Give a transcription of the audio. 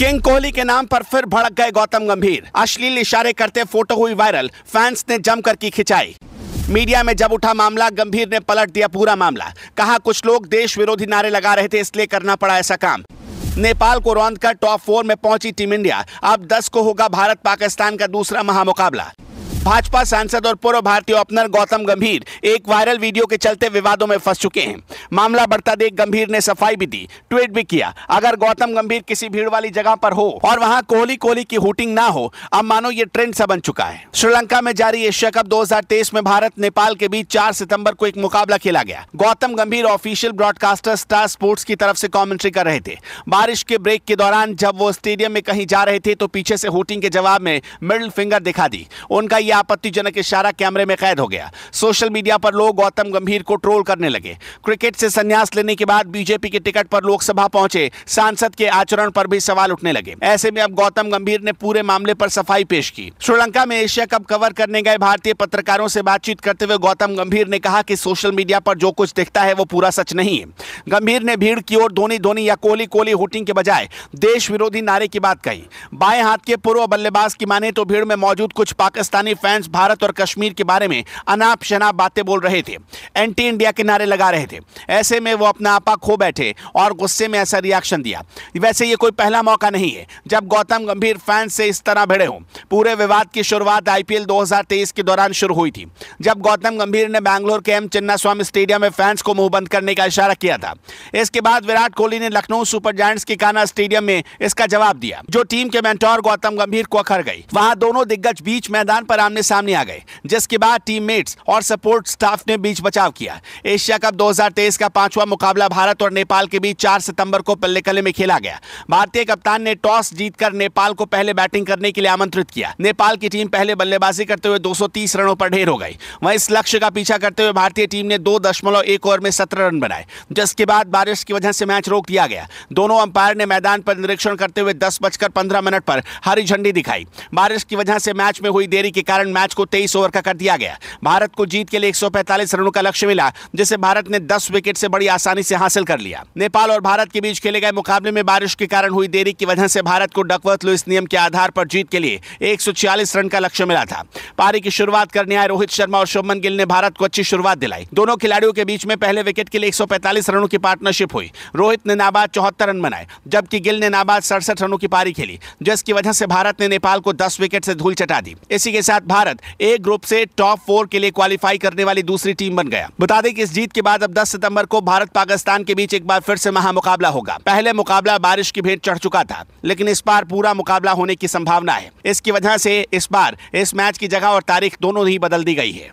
king Kohli के नाम पर फिर भड़क गए गौतम गंभीर अश्लील इशारे करते फोटो हुई वायरल फैंस ने जमकर की खिंचाई मीडिया में जब उठा मामला गंभीर ने पलट दिया पूरा मामला कहा कुछ लोग देश विरोधी नारे लगा रहे थे इसलिए करना पड़ा ऐसा काम नेपाल को रौंद कर टॉप फोर में पहुंची टीम इंडिया अब 10 को होगा भारत पाकिस्तान का दूसरा महामुकाबला भाजपा सांसद और पूर्व भारतीय ओपनर गौतम गंभीर एक वायरल वीडियो के चलते विवादों में फंस चुके हैं मामला बढ़ता देख गंभीर ने सफाई भी दी ट्वीट भी किया अगर गौतम गंभीर किसी भीड़ वाली जगह पर हो और वहां कोहली कोहली की हुटिंग ना हो अब मानो ये ट्रेंड सा बन चुका है श्रीलंका में जारी एशिया कप दो में भारत नेपाल के बीच चार सितम्बर को एक मुकाबला खेला गया गौतम गंभीर ऑफिशियल ब्रॉडकास्टर स्टार स्पोर्ट्स की तरफ से कॉमेंट्री कर रहे थे बारिश के ब्रेक के दौरान जब वो स्टेडियम में कहीं जा रहे थे तो पीछे से हुटिंग के जवाब में मिडिल फिंगर दिखा दी उनका यह आपत्तिजनक इशारा कैमरे में कैद हो गया सोशल मीडिया पर लोग गौतम गंभीर को ट्रोल करने लगे क्रिकेट से संन्यास लेने के बाद बीजेपी के टिकट पर लोकसभा पहुंचे सांसद के आचरण पर भी सवाल उठने लगे ऐसे में अब गौतम गंभीर ने पूरे मामले पर सफाई पेश की श्रीलंका में एशिया कप कवर करने गए भारतीय पत्रकारों से बातचीत करते हुए गौतम गंभीर ने कहा कि सोशल मीडिया पर जो कुछ दिखता है वो पूरा सच नहीं है गंभीर ने भीड़ की ओर धोनी धोनी या कोहली कोहली हुटिंग के बजाय देश विरोधी नारे की बात कही बाएं हाथ के पूर्व बल्लेबाज की माने तो भीड़ में मौजूद कुछ पाकिस्तानी फैंस भारत और कश्मीर के बारे में अनाप शनाप बातें बोल रहे थे एंटी इंडिया के नारे लगा रहे थे ऐसे में वो अपना आपा खो बैठे और गुस्से में ऐसा रिएक्शन दिया वैसे ये कोई पहला मौका नहीं है जब गौतम गंभीर फैंस से इस तरह भिड़े हों पूरे विवाद की शुरुआत आईपीएल 2023 के दौरान शुरू हुई थी जब गौतम गंभीर ने बैंगलोर के एम चिन्ना स्टेडियम में फैंस को मुंह बंद करने का इशारा किया था इसके बाद विराट कोहली ने लखनऊ सुपर जायंट्स के काना स्टेडियम में इसका जवाब दिया जो टीम के मेंटोर गौतम गंभीर को अखर गई वहां दोनों दिग्गज बीच मैदान पर आमने सामने आ गए जिसके बाद टीममेट्स और सपोर्ट स्टाफ ने बीच बचाव किया एशिया कप 2023 का पांचवा मुकाबला भारत और नेपाल के बीच 4 सितंबर को पल्लेकले में खेला गया भारतीय कप्तान ने टॉस जीतकर नेपाल को पहले बैटिंग करने के लिए आमंत्रित किया नेपाल की टीम पहले बल्लेबाजी करते हुए दो रनों पर ढेर हो गई वह इस लक्ष्य का पीछा करते हुए भारतीय टीम ने दो दशमलव एक ओवर में सत्रह रन बनाए जिसके बाद बारिश की वजह से मैच रोक दिया गया दोनों अंपायर ने मैदान पर निरीक्षण करते हुए दस बजकर पंद्रह मिनट पर हरी झंडी दिखाई बारिश की वजह से मैच में हुई देरी के कारण कारण मैच को तेईस ओवर का कर दिया गया भारत को जीत के लिए 145 रनों का लक्ष्य मिला जिसे भारत ने 10 विकेट से बड़ी आसानी से हासिल कर लिया नेपाल और भारत के बीच खेले गए मुकाबले में बारिश के कारण हुई देरी की वजह से भारत को डकवर्थ लुइस नियम के आधार पर जीत के लिए एक रन का लक्ष्य मिला था पारी की शुरुआत करने आए रोहित शर्मा और शुभमन गिल ने भारत को अच्छी शुरुआत दिलाई दोनों खिलाड़ियों के बीच में पहले विकेट के लिए एक रनों की पार्टनरशिप हुई रोहित ने नाबाद चौहत्तर रन बनाए जबकि गिल ने नाबाद सड़सठ रनों की पारी खेली जिसकी वजह से भारत ने नेपाल को दस विकेट से धूल चटा दी इसी के साथ भारत ए ग्रुप से टॉप फोर के लिए क्वालिफाई करने वाली दूसरी टीम बन गया बता दें कि इस जीत के बाद अब 10 सितंबर को भारत पाकिस्तान के बीच एक बार फिर से महामुकाबला होगा पहले मुकाबला बारिश की भेंट चढ़ चुका था लेकिन इस बार पूरा मुकाबला होने की संभावना है इसकी वजह से इस बार इस मैच की जगह और तारीख दोनों ही बदल दी गई है